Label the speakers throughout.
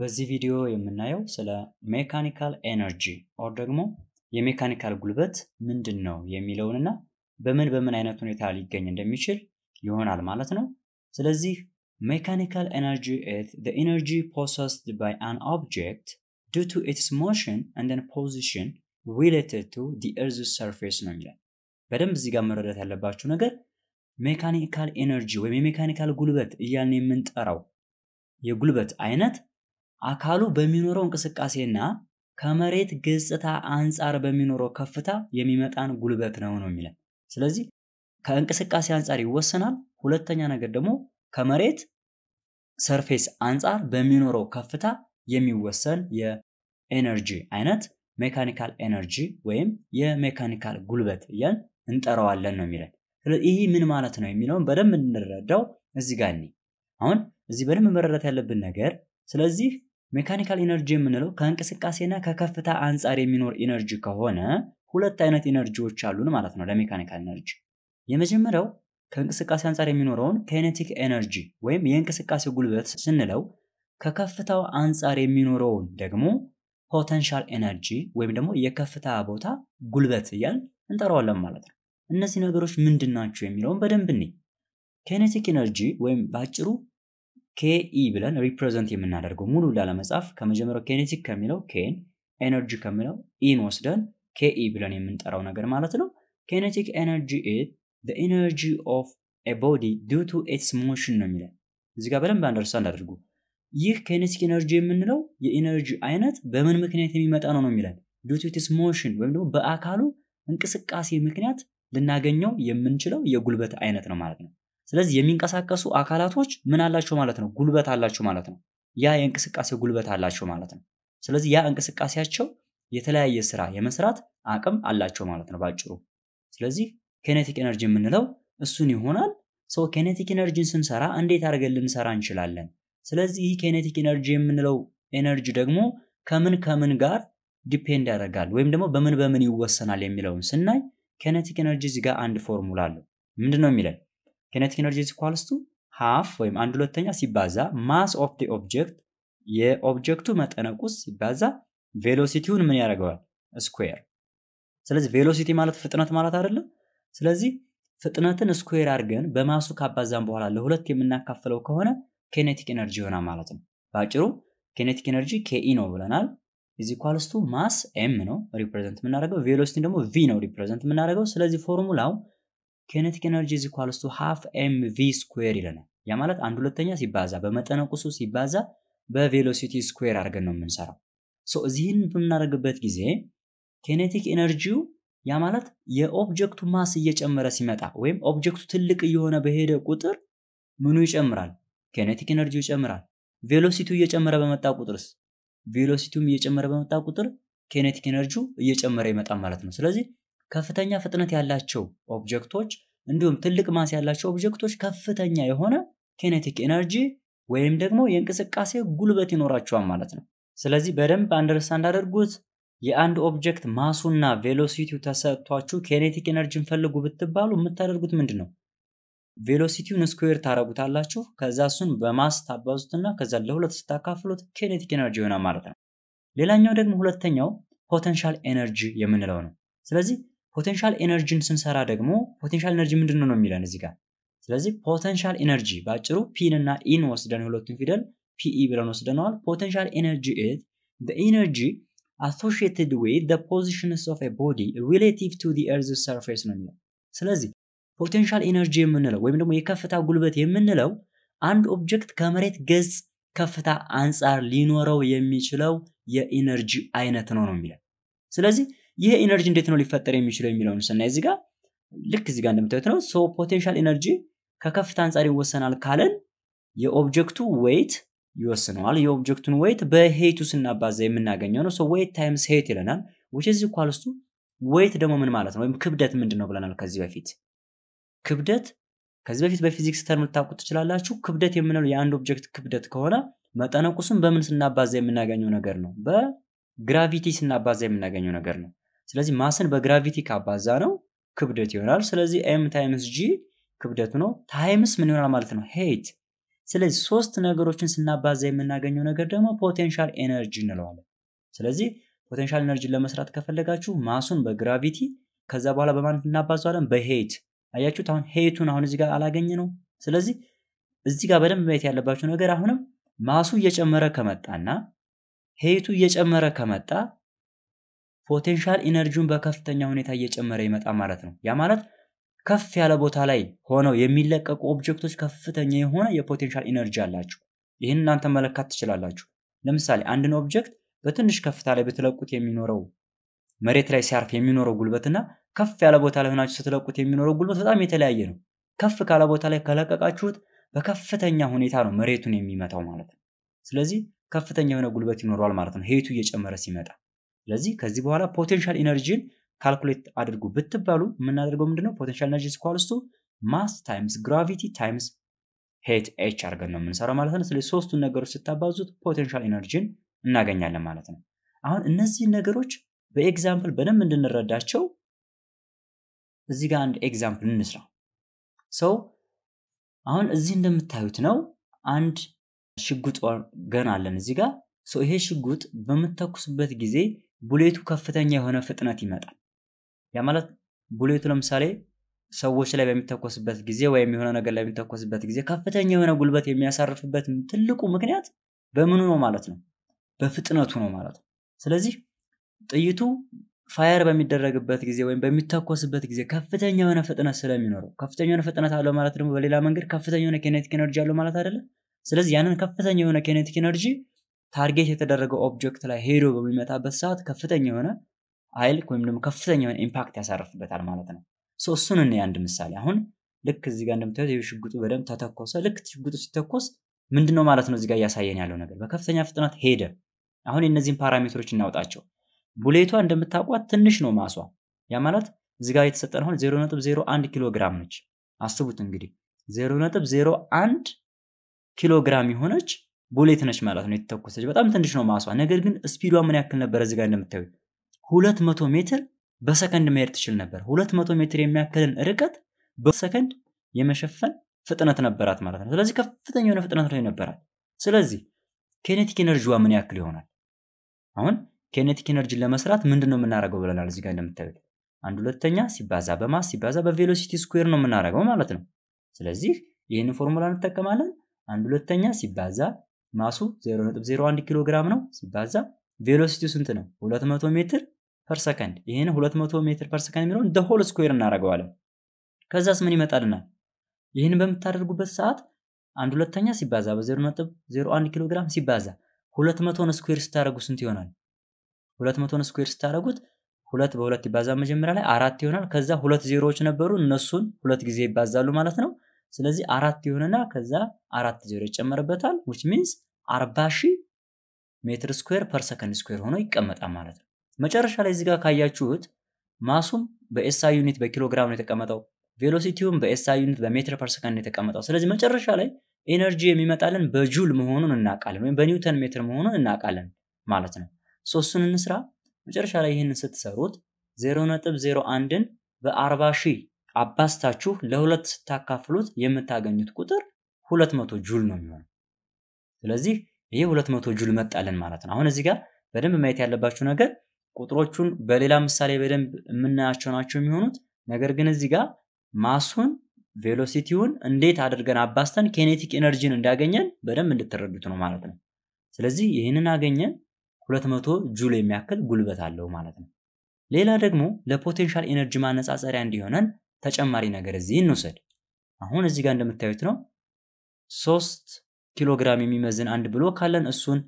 Speaker 1: በዚህ ቪዲዮ የምናየው ስለ ሜካኒካል ኤነርጂ ኦር ደግሞ የሜካኒካል ጉልበት ምንድን ነው የሚለውንና በምን በምን አይነት ሁኔታ ሊገኝ እንደሚችል ይሆናል ማለት ነው። ስለዚህ ሜካኒካል ኤነርጂ ኢዝ ዘ ኤነርጂ ፖሰስድ ባይ አን ኦብጀክት ዱ ቱ ኢትስ ሞሽን አንድ ን ፖዚሽን ሪሌትድ ቱ ዲ ኤርዝ ሰርፌስ ነው የሚላል። በደንብ እዚህ ጋር መረዳት ያለባችሁ ነገር ሜካኒካል ኤነርጂ ወይም የሜካኒካል ጉልበት እያልን የምንጠራው የጉልበት አይነት አካሉ በሚኖረው እንቅስቃሴና ከመሬት ገጽታ አንጻር በሚኖረው ከፍታ የሚመጣን ጉልበት ነው ነው የሚለን። ስለዚህ ከእንቅስቃሴ አንጻር ይወሰናል። ሁለተኛ ነገር ደግሞ ከመሬት ሰርፌስ አንጻር በሚኖረው ከፍታ የሚወሰን የኤነርጂ አይነት ሜካኒካል ኤነርጂ ወይም የሜካኒካል ጉልበት እያን እንጠራዋለን ነው የሚለን። ይህ ምን ማለት ነው የሚለውን በደንብ እንረዳው እዚህ ጋር አሁን እዚህ በደንብ መረዳት ያለብን ነገር ስለዚህ ሜካኒካል ኢነርጂ የምንለው ከእንቅስቃሴና ከከፍታ አንጻር የሚኖር ኢነርጂ ከሆነ ሁለት አይነት ኢነርጂዎች አሉን ማለት ነው ለሜካኒካል ኢነርጂ። የመጀመሪያው ከእንቅስቃሴ አንጻር የሚኖረውን ኬኔቲክ ኤነርጂ ወይም የእንቅስቃሴ ጉልበት ስንለው ከከፍታው አንጻር የሚኖረውን ደግሞ ፖተንሻል ኤነርጂ ወይም ደግሞ የከፍታ ቦታ ጉልበት እያል እንጠራዋለን ማለት ነው። እነዚህ ነገሮች ምንድን ናቸው የሚለውን በደንብ ኔ ኬኔቲክ ኤነርጂ ወይም በአጭሩ ኬኢ ብለን ሪፕሬዘንት የምናደርገው ሙሉ ላለመጻፍ ከመጀመሪያው ኬኔቲክ ከሚለው ኬን ኤነርጂ ከሚለው ኢን ወስደን ኬኢ ብለን የምንጠራው ነገር ማለት ነው። ኬኔቲክ ኤነርጂ ኢዝ ኤነርጂ ኦፍ ኤ ቦዲ ዲው ቱ ኢትስ ሞሽን ነው የሚለን። እዚህ ጋር በደንብ አንደርስታንድ አድርጉ። ይህ ኬኔቲክ ኤነርጂ የምንለው የኤነርጂ አይነት በምን ምክንያት የሚመጣ ነው ነው የሚለን ዲው ቱ ኢትስ ሞሽን ወይም ደግሞ በአካሉ እንቅስቃሴ ምክንያት ልናገኘው የምንችለው የጉልበት አይነት ነው ማለት ነው። ስለዚህ የሚንቀሳቀሱ አካላቶች ምን አላቸው ማለት ነው? ጉልበት አላቸው ማለት ነው። ያ የእንቅስቃሴ ጉልበት አላቸው ማለት ነው። ስለዚህ ያ እንቅስቃሴያቸው የተለያየ ስራ የመስራት አቅም አላቸው ማለት ነው ባጭሩ። ስለዚህ ኬኔቲክ ኤነርጂ የምንለው እሱን ይሆናል። ሰው ኬኔቲክ ኤነርጂን ስንሰራ እንዴት አድርገን ልንሰራ እንችላለን? ስለዚህ ይህ ኬኔቲክ ኤነርጂ የምንለው ኤነርጂ ደግሞ ከምን ከምን ጋር ዲፔንድ ያደርጋል ወይም ደግሞ በምን በምን ይወሰናል የሚለውን ስናይ ኬኔቲክ ኤነርጂ እዚህ ጋር አንድ ፎርሙላ አለው። ምንድን ነው የሚለን? ኬነቲክ ኤነርጂ ኢዝ ኢኳልስ ቱ ወይም አንድ ሁለተኛ ሲባዛ ማስ ኦፍ ዲ ኦብጀክት የኦብጀክቱ መጠነ ቁስ ሲባዛ ቬሎሲቲውን ምን ያደርገዋል? ስኩዌር። ስለዚህ ቬሎሲቲ ማለት ፍጥነት ማለት አይደለም። ስለዚህ ፍጥነትን ስኩዌር አድርገን በማሱ ካባዛን በኋላ ለሁለት የምናካፍለው ከሆነ ኬኔቲክ ኤነርጂ ይሆናል ማለት ነው። በአጭሩ ኬኔቲክ ኤነርጂ ኬኢ ነው ብለናል። ኢዝ ኢኳልስ ቱ ማስ ኤም ነው ሪፕሬዘንት የምናደርገው፣ ቬሎሲቲ ደግሞ ቪ ነው ሪፕሬዘንት የምናደርገው። ስለዚህ ፎርሙላው ኬነቲክ ኤነርጂ ኢዝ ኢኳልስ ቱ ሃፍ ኤም ቪ ስኩዌር ይለናል። ያ ማለት አንድ ሁለተኛ ሲባዛ በመጠነ ቁሱ ሲባዛ በቬሎሲቲ ስኩዌር አድርገን ነው የምንሰራው። ሶ እዚህን በምናደርግበት ጊዜ ኬኔቲክ ኤነርጂው ያ ማለት የኦብጀክቱ ማስ እየጨመረ ሲመጣ ወይም ኦብጀክቱ ትልቅ እየሆነ በሄደ ቁጥር ምኑ ይጨምራል? ኬኔቲክ ኤነርጂው ይጨምራል። ቬሎሲቲው እየጨመረ በመጣ ቁጥርስ? ቬሎሲቲውም እየጨመረ በመጣ ቁጥር ኬኔቲክ ኤነርጂው እየጨመረ ይመጣል ማለት ነው። ስለዚህ ከፍተኛ ፍጥነት ያላቸው ኦብጀክቶች እንዲሁም ትልቅ ማስ ያላቸው ኦብጀክቶች ከፍተኛ የሆነ ኬኔቲክ ኤነርጂ ወይም ደግሞ የእንቅስቃሴ ጉልበት ይኖራቸዋል ማለት ነው። ስለዚህ በደንብ አንደርስታንድ አድርጉት። የአንድ ኦብጀክት ማሱና ቬሎሲቲው ተሰጥቷችሁ ኬኔቲክ ኤነርጂን ፈልጉ ብትባሉ የምታደርጉት ምንድን ነው? ቬሎሲቲውን ስኩዌር ታደረጉታላችሁ። ከዛ እሱን በማስ ታባዙትና ከዛ ለሁለት ስታካፍሉት ኬኔቲክ ኤነርጂ ይሆናል ማለት ነው። ሌላኛው ደግሞ ሁለተኛው ፖተንሻል ኤነርጂ የምንለው ነው። ስለዚህ ፖቴንሻል ኤነርጂን ስንሰራ ደግሞ ፖቴንሻል ኤነርጂ ምንድን ነው የሚለን እዚህ ጋር። ስለዚህ ፖቴንሻል ኤነርጂ በአጭሩ ፒን እና ኢን ወስደን ሁለቱን ፊደል ፒኢ ብለን ወስደነዋል። ፖቴንሻል ኤነርጂ ኢዝ ኤነርጂ አሶሽትድ associated with ኦፍ ቦዲ ሪሌቲቭ ቱ body ሰርፌስ ነው የሚለው። ስለዚህ ፖቴንሻል ኤነርጂ የምንለው ወይም ደግሞ የከፍታ ጉልበት የምንለው አንድ ኦብጀክት ከመሬት ገጽ ከፍታ አንጻር ሊኖረው የሚችለው የኢነርጂ አይነት ነው ነው የሚለው። ስለዚህ ይህ ኤነርጂ እንዴት ነው ሊፈጠር የሚችለው የሚለውን ስናይ እዚህ ልክ እዚጋ እንደምታዩት ነው። ሶ ፖቴንሻል ኤነርጂ ከከፍታ አንጻር ይወሰናል ካለን የኦብጀክቱ ዌይት ይወስነዋል። የኦብጀክቱን ዌይት በሄቱ ስናባዛ የምናገኘው ነው። ዌይት ታይምስ ሄት ይለናል። ዊች ኢዝ ዌይት ደግሞ ምን ማለት ነው? ወይም ክብደት ምንድን ነው ብለናል ከዚህ በፊት ክብደት ከዚህ በፊት በፊዚክስ ተርም ልታቁ ትችላላችሁ። ክብደት የምንለው የአንድ ኦብጀክት ክብደት ከሆነ መጠነቁስም በምን ስናባዛ የምናገኘው ነገር ነው። በግራቪቲ ስናባዛ የምናገኘው ነገር ነው። ስለዚህ ማስን በግራቪቲ ካባዛ ነው ክብደት ይሆናል። ስለዚህ ኤም ታይምስ ጂ ክብደቱ ነው። ታይምስ ምን ይሆናል ማለት ነው? ሄይት። ስለዚህ ሶስት ነገሮችን ስናባዛ የምናገኘው ነገር ደግሞ ፖቴንሻል ኤነርጂ እንለዋለን። ስለዚህ ፖቴንሻል ኤነርጂን ለመስራት ከፈለጋችሁ ማሱን በግራቪቲ ከዛ በኋላ በማን እናባዛለን በሄይት። አያችሁት? አሁን ሄይቱን አሁን እዚህ ጋር አላገኘ ነው። ስለዚህ እዚህ ጋር በደንብ ማየት ያለባቸው ነገር አሁንም ማሱ እየጨመረ ከመጣና ሄይቱ እየጨመረ ከመጣ ፖቴንሻል ኢነርጂውን በከፍተኛ ሁኔታ እየጨመረ ይመጣ ማለት ነው። ያ ማለት ከፍ ያለ ቦታ ላይ ሆነው የሚለቀቁ ኦብጀክቶች ከፍተኛ የሆነ የፖቴንሻል ኢነርጂ አላቸው። ይህን እናንተ መለካት ትችላላችሁ። ለምሳሌ አንድን ኦብጀክት በትንሽ ከፍታ ላይ ብትለቁት የሚኖረው መሬት ላይ ሲያርፍ የሚኖረው ጉልበትና ከፍ ያለ ቦታ ላይ ሆናችሁ ስትለቁት የሚኖረው ጉልበት በጣም የተለያየ ነው። ከፍ ካለ ቦታ ላይ ከለቀቃችሁት በከፍተኛ ሁኔታ ነው መሬቱን የሚመታው ማለት ነው። ስለዚህ ከፍተኛ የሆነ ጉልበት ይኖረዋል ማለት ነው ሄቱ እየጨመረ ሲመጣ ስለዚህ ከዚህ በኋላ ፖቴንሻል ኢነርጂን ካልኩሌት አድርጉ ብትባሉ የምናደርገው ምንድነው? ፖቴንሻል ኢነርጂ ስኳል ማስ ታይምስ ግራቪቲ ታይምስ ሄት ኤች አድርገን ነው የምንሰራው ማለት ነው። ስለዚህ ሶስቱን ነገሮች ስታባዙት ፖቴንሻል ኢነርጂን እናገኛለን ማለት ነው። አሁን እነዚህን ነገሮች በኤግዛምፕል በደንብ እንድንረዳቸው እዚህ ጋር አንድ ኤግዛምፕል እንስራ። ሰው አሁን እዚህ እንደምታዩት ነው አንድ ሽጉጥ ገና አለን እዚህ ጋር። ይሄ ሽጉጥ በምተኩስበት ጊዜ ቡሌቱ ከፍተኛ የሆነ ፍጥነት ይመጣል። ያ ማለት ቡሌቱ ለምሳሌ ሰዎች ላይ በሚተኮስበት ጊዜ ወይም የሆነ ነገር ላይ በሚተኮስበት ጊዜ ከፍተኛ የሆነ ጉልበት የሚያሳርፍበት ትልቁ ምክንያት በምኑ ነው ማለት ነው? በፍጥነቱ ነው ማለት ነው። ስለዚህ ጥይቱ ፋየር በሚደረግበት ጊዜ ወይም በሚተኮስበት ጊዜ ከፍተኛ የሆነ ፍጥነት ስለሚኖረው ከፍተኛ የሆነ ፍጥነት አለው ማለት ደግሞ በሌላ መንገድ ከፍተኛ የሆነ ኬኔቲክ ኤነርጂ አለው ማለት አይደለም። ስለዚህ ያንን ከፍተኛ የሆነ ኬኔቲክ ኤነርጂ ታርጌት የተደረገው ኦብጀክት ላይ ሄዶ በሚመጣበት ሰዓት ከፍተኛ የሆነ ኃይል ወይም ደግሞ ከፍተኛ የሆነ ኢምፓክት ያሳርፍበታል ማለት ነው። እሱን እና አንድ ምሳሌ አሁን ልክ እዚጋ እንደምታዩት ሽጉጡ በደንብ ተተኮሰ። ልክ ሽጉጡ ሲተኮስ ምንድነው ነው ማለት ነው እዚጋ እያሳየን ያለው ነገር በከፍተኛ ፍጥነት ሄደ። አሁን የእነዚህን ፓራሜትሮች እናውጣቸው። ቡሌቷ እንደምታውቋት ትንሽ ነው ማሷ። ያ ማለት እዚህ የተሰጠን አሁን 0.01 ኪሎ ግራም ነች። አስቡት እንግዲህ 0.01 ኪሎ ግራም የሆነች ቦሌት ነች ማለት ነው የተተኮሰች። በጣም ትንሽ ነው ማሷ። ነገር ግን ስፒዷ ምን ያክል ነበር? እዚጋ እንደምታዩ ሁለት መቶ ሜትር በሰከንድ መሄድ ትችል ነበር። ሁለት መቶ ሜትር የሚያክልን ርቀት በሰከንድ የመሸፈን ፍጥነት ነበራት ማለት ነው። ስለዚህ ከፍተኛ የሆነ ፍጥነት ላይ ነበራት። ስለዚህ ኬኔቲክ ኤነርጂዋ ምን ያክል ይሆናል? አሁን ኬኔቲክ ኤነርጂን ለመስራት ምንድን ነው የምናደርገው ብለናል። እዚጋ ጋር እንደምታዩት አንድ ሁለተኛ ሲባዛ በማስ ሲባዛ በቬሎሲቲ ስኩዌር ነው የምናደርገው ማለት ነው። ስለዚህ ይህንን ፎርሙላ እንጠቀማለን። አንድ ሁለተኛ ሲባዛ ማሱ 0.01 ኪሎ ግራም ነው ሲባዛ ቬሎሲቲው ስንት ነው? 200 ሜትር ፐር ሰከንድ። ይህን 200 ሜትር ፐር ሰከንድ የሚለውን ደሆል ስኩዌር እናደርገዋለን። ከዛስ ምን ይመጣልናል? ይህን በምታደርጉበት ሰዓት አንድ ሁለተኛ ሲባዛ በ0.01 ኪሎ ግራም ሲባዛ 200ን ስኩዌር ስታደርጉ ስንት ይሆናል? 200ን ስኩዌር ስታደርጉት ሁለት በሁለት ይባዛ መጀመሪያ ላይ አራት ይሆናል። ከዛ ሁለት ዜሮዎች ነበሩ፣ እነሱን ሁለት ጊዜ ይባዛሉ ማለት ነው። ስለዚህ አራት የሆነና ከዛ አራት ዜሮ ይጨመርበታል ዊች ሚንስ አርባ ሺህ ሜትር ስኩዌር ፐር ሰከንድ ስኩዌር ሆኖ ይቀመጣል ማለት ነው። መጨረሻ ላይ እዚህ ጋር ካያችሁት ማሱም በኤስአይ ዩኒት በኪሎግራም ነው የተቀመጠው። ቬሎሲቲውም በኤስአይ ዩኒት በሜትር ፐር ሰከንድ ነው የተቀመጠው። ስለዚህ መጨረሻ ላይ ኤነርጂ የሚመጣልን በጁል መሆኑን እናውቃለን፣ ወይም በኒውተን ሜትር መሆኑን እናውቃለን ማለት ነው። ሶ እሱን እንስራ። መጨረሻ ላይ ይህንን ስትሰሩት 0.01ን በ40 ሺህ አባስታችሁ ለሁለት ስታካፍሉት የምታገኙት ቁጥር 200 ጁል ነው የሚሆነው። ስለዚህ ይሄ 200 ጁል መጣልን ማለት ነው። አሁን እዚህ ጋር በደንብ ማየት ያለባችሁ ነገር ቁጥሮቹን በሌላ ምሳሌ በደንብ የምናያቸው ናቸው የሚሆኑት። ነገር ግን እዚህ ጋር ማሱን ቬሎሲቲውን እንዴት አድርገን አባስተን ኬኔቲክ ኤነርጂን እንዳገኘን በደንብ እንድትረዱት ነው ማለት ነው። ስለዚህ ይህንን አገኘን 200 ጁል የሚያክል ጉልበት አለው ማለት ነው። ሌላ ደግሞ ለፖቴንሻል ኤነርጂ ማነጻጸሪያ እንዲሆነን ተጨማሪ ነገር እዚህ እንውሰድ። አሁን እዚህ ጋር እንደምታዩት ነው ሶስት ኪሎ ግራም የሚመዝን አንድ ብሎ ካለን እሱን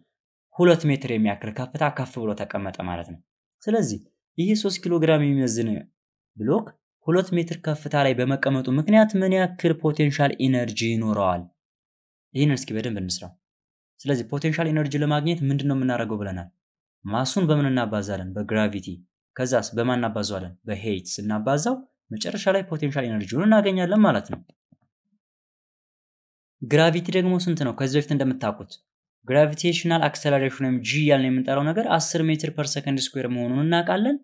Speaker 1: ሁለት ሜትር የሚያክል ከፍታ ከፍ ብሎ ተቀመጠ ማለት ነው። ስለዚህ ይህ ሶስት ኪሎ ግራም የሚመዝን ብሎክ ሁለት ሜትር ከፍታ ላይ በመቀመጡ ምክንያት ምን ያክል ፖቴንሻል ኢነርጂ ይኖረዋል? ይህን እስኪ በደንብ እንስራው። ስለዚህ ፖቴንሻል ኢነርጂ ለማግኘት ምንድን ነው የምናደርገው ብለናል። ማሱን በምን እናባዛለን? በግራቪቲ። ከዛስ በማን እናባዘዋለን? በሄይት ስናባዛው መጨረሻ ላይ ፖቴንሻል ኤነርጂውን እናገኛለን ማለት ነው። ግራቪቲ ደግሞ ስንት ነው? ከዚህ በፊት እንደምታውቁት ግራቪቴሽናል አክሰለሬሽን ወይም ጂ ያልን የምንጠራው ነገር 10 ሜትር ፐር ሰከንድ ስኩዌር መሆኑን እናውቃለን።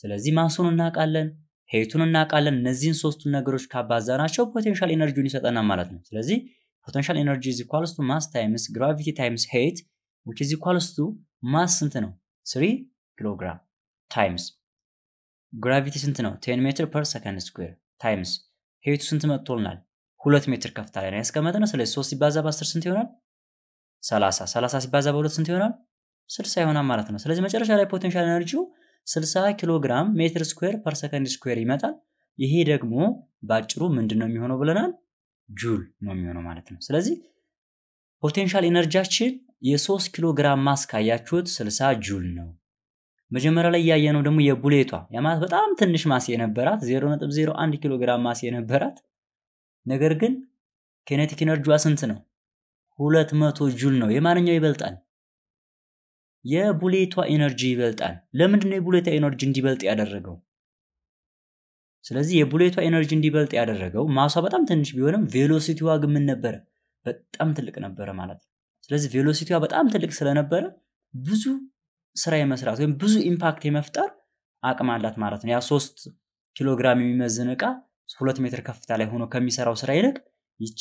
Speaker 1: ስለዚህ ማሱን እናውቃለን፣ ሄቱን እናውቃለን። እነዚህን ሶስቱን ነገሮች ካባዛ ናቸው ፖቴንሻል ኤነርጂውን ይሰጠናል ማለት ነው። ስለዚህ ፖቴንሻል ኤነርጂ ኢዝ ኢኳልስ ቱ ማስ ታይምስ ግራቪቲ ታይምስ ሄት ዊች ኢዝ ኢኳልስ ቱ ማስ ስንት ነው? 3 ኪሎግራም ታይምስ ግራቪቲ ስንት ነው? ቴን ሜትር ፐር ሰከንድ ስኩዌር ታይምስ ሄቱ ስንት መጥቶልናል? ሁለት ሜትር ከፍታ ላይ ነው ያስቀመጥነው። ስለዚህ ሶስት ሲባዛ በአስር ስንት ይሆናል? ሰላሳ ሰላሳ ሲባዛ በሁለት ስንት ይሆናል? ስልሳ ይሆናል ማለት ነው። ስለዚህ መጨረሻ ላይ ፖቴንሻል ኤነርጂው 60 ኪሎ ግራም ሜትር ስኩዌር ፐር ሰከንድ ስኩዌር ይመጣል። ይሄ ደግሞ በአጭሩ ምንድን ነው የሚሆነው ብለናል? ጁል ነው የሚሆነው ማለት ነው። ስለዚህ ፖቴንሻል ኤነርጂያችን የሶስት ኪሎ ግራም ማስ ካያችሁት 60 ጁል ነው። መጀመሪያ ላይ ነው ደግሞ የቡሌቷ ያማት በጣም ትንሽ ማስ የነበራት 0.01 ኪሎ ግራም ማስ የነበራት ነገር ግን ኬኔቲክ ኢነርጂዋ ስንት ነው? 200 ጁል ነው። የማንኛው ይበልጣል? የቡሌቷ ኢነርጂ ይበልጣል። ለምንድነው የቡሌቷ ኢነርጂ እንዲበልጥ ያደረገው? ስለዚህ የቡሌቷ ኤነርጂ እንዲበልጥ ያደረገው ማሷ በጣም ትንሽ ቢሆንም ቬሎሲቲዋ ግን ምን ነበረ? በጣም ትልቅ ነበረ ማለት ነው። ስለዚህ ቬሎሲቲዋ በጣም ትልቅ ስለነበረ ብዙ ስራ የመስራት ወይም ብዙ ኢምፓክት የመፍጠር አቅም አላት ማለት ነው። ያ ሶስት ኪሎ ግራም የሚመዝን እቃ ሁለት ሜትር ከፍታ ላይ ሆኖ ከሚሰራው ስራ ይልቅ ይቺ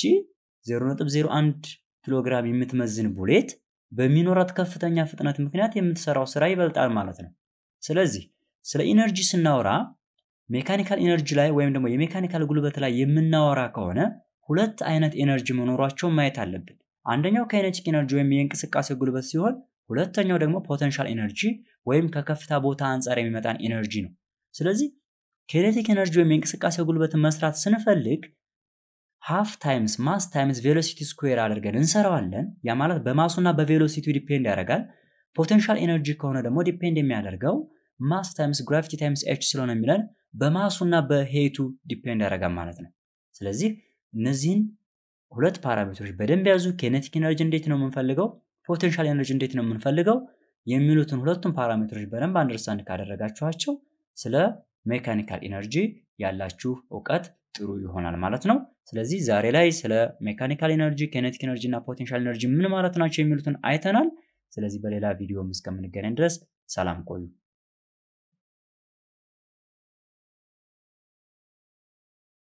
Speaker 1: 0.01 ኪሎ ግራም የምትመዝን ቡሌት በሚኖራት ከፍተኛ ፍጥነት ምክንያት የምትሰራው ስራ ይበልጣል ማለት ነው። ስለዚህ ስለ ኢነርጂ ስናወራ ሜካኒካል ኢነርጂ ላይ ወይም ደግሞ የሜካኒካል ጉልበት ላይ የምናወራ ከሆነ ሁለት አይነት ኢነርጂ መኖሯቸውን ማየት አለብን። አንደኛው ካይነቲክ ኤነርጂ ወይም የእንቅስቃሴ ጉልበት ሲሆን ሁለተኛው ደግሞ ፖተንሻል ኤነርጂ ወይም ከከፍታ ቦታ አንጻር የሚመጣን ኤነርጂ ነው። ስለዚህ ኬኔቲክ ኤነርጂ ወይም የእንቅስቃሴ ጉልበትን መስራት ስንፈልግ ሃፍ ታይምስ ማስ ታይምስ ቬሎሲቲ ስኩዌር አድርገን እንሰራዋለን። ያ ማለት በማሱና በቬሎሲቲው ዲፔንድ ያደርጋል። ፖቴንሻል ኤነርጂ ከሆነ ደግሞ ዲፔንድ የሚያደርገው ማስ ታይምስ ግራቪቲ ታይምስ ኤች ስለሆነ የሚለን በማሱና በሄቱ ዲፔንድ ያደርጋል ማለት ነው። ስለዚህ እነዚህን ሁለት ፓራሜትሮች በደንብ ያዙ። ኬኔቲክ ኤነርጂ እንዴት ነው የምንፈልገው? ፖቴንሻል ኤነርጂ እንዴት ነው የምንፈልገው የሚሉትን ሁለቱም ፓራሜትሮች በደንብ አንደርስታንድ ካደረጋችኋቸው ስለ ሜካኒካል ኢነርጂ ያላችሁ እውቀት ጥሩ ይሆናል ማለት ነው። ስለዚህ ዛሬ ላይ ስለ ሜካኒካል ኢነርጂ፣ ኬኔቲክ ኢነርጂ እና ፖቴንሻል ኤነርጂ ምን ማለት ናቸው የሚሉትን አይተናል። ስለዚህ በሌላ ቪዲዮም እስከምንገናኝ ድረስ ሰላም ቆዩ።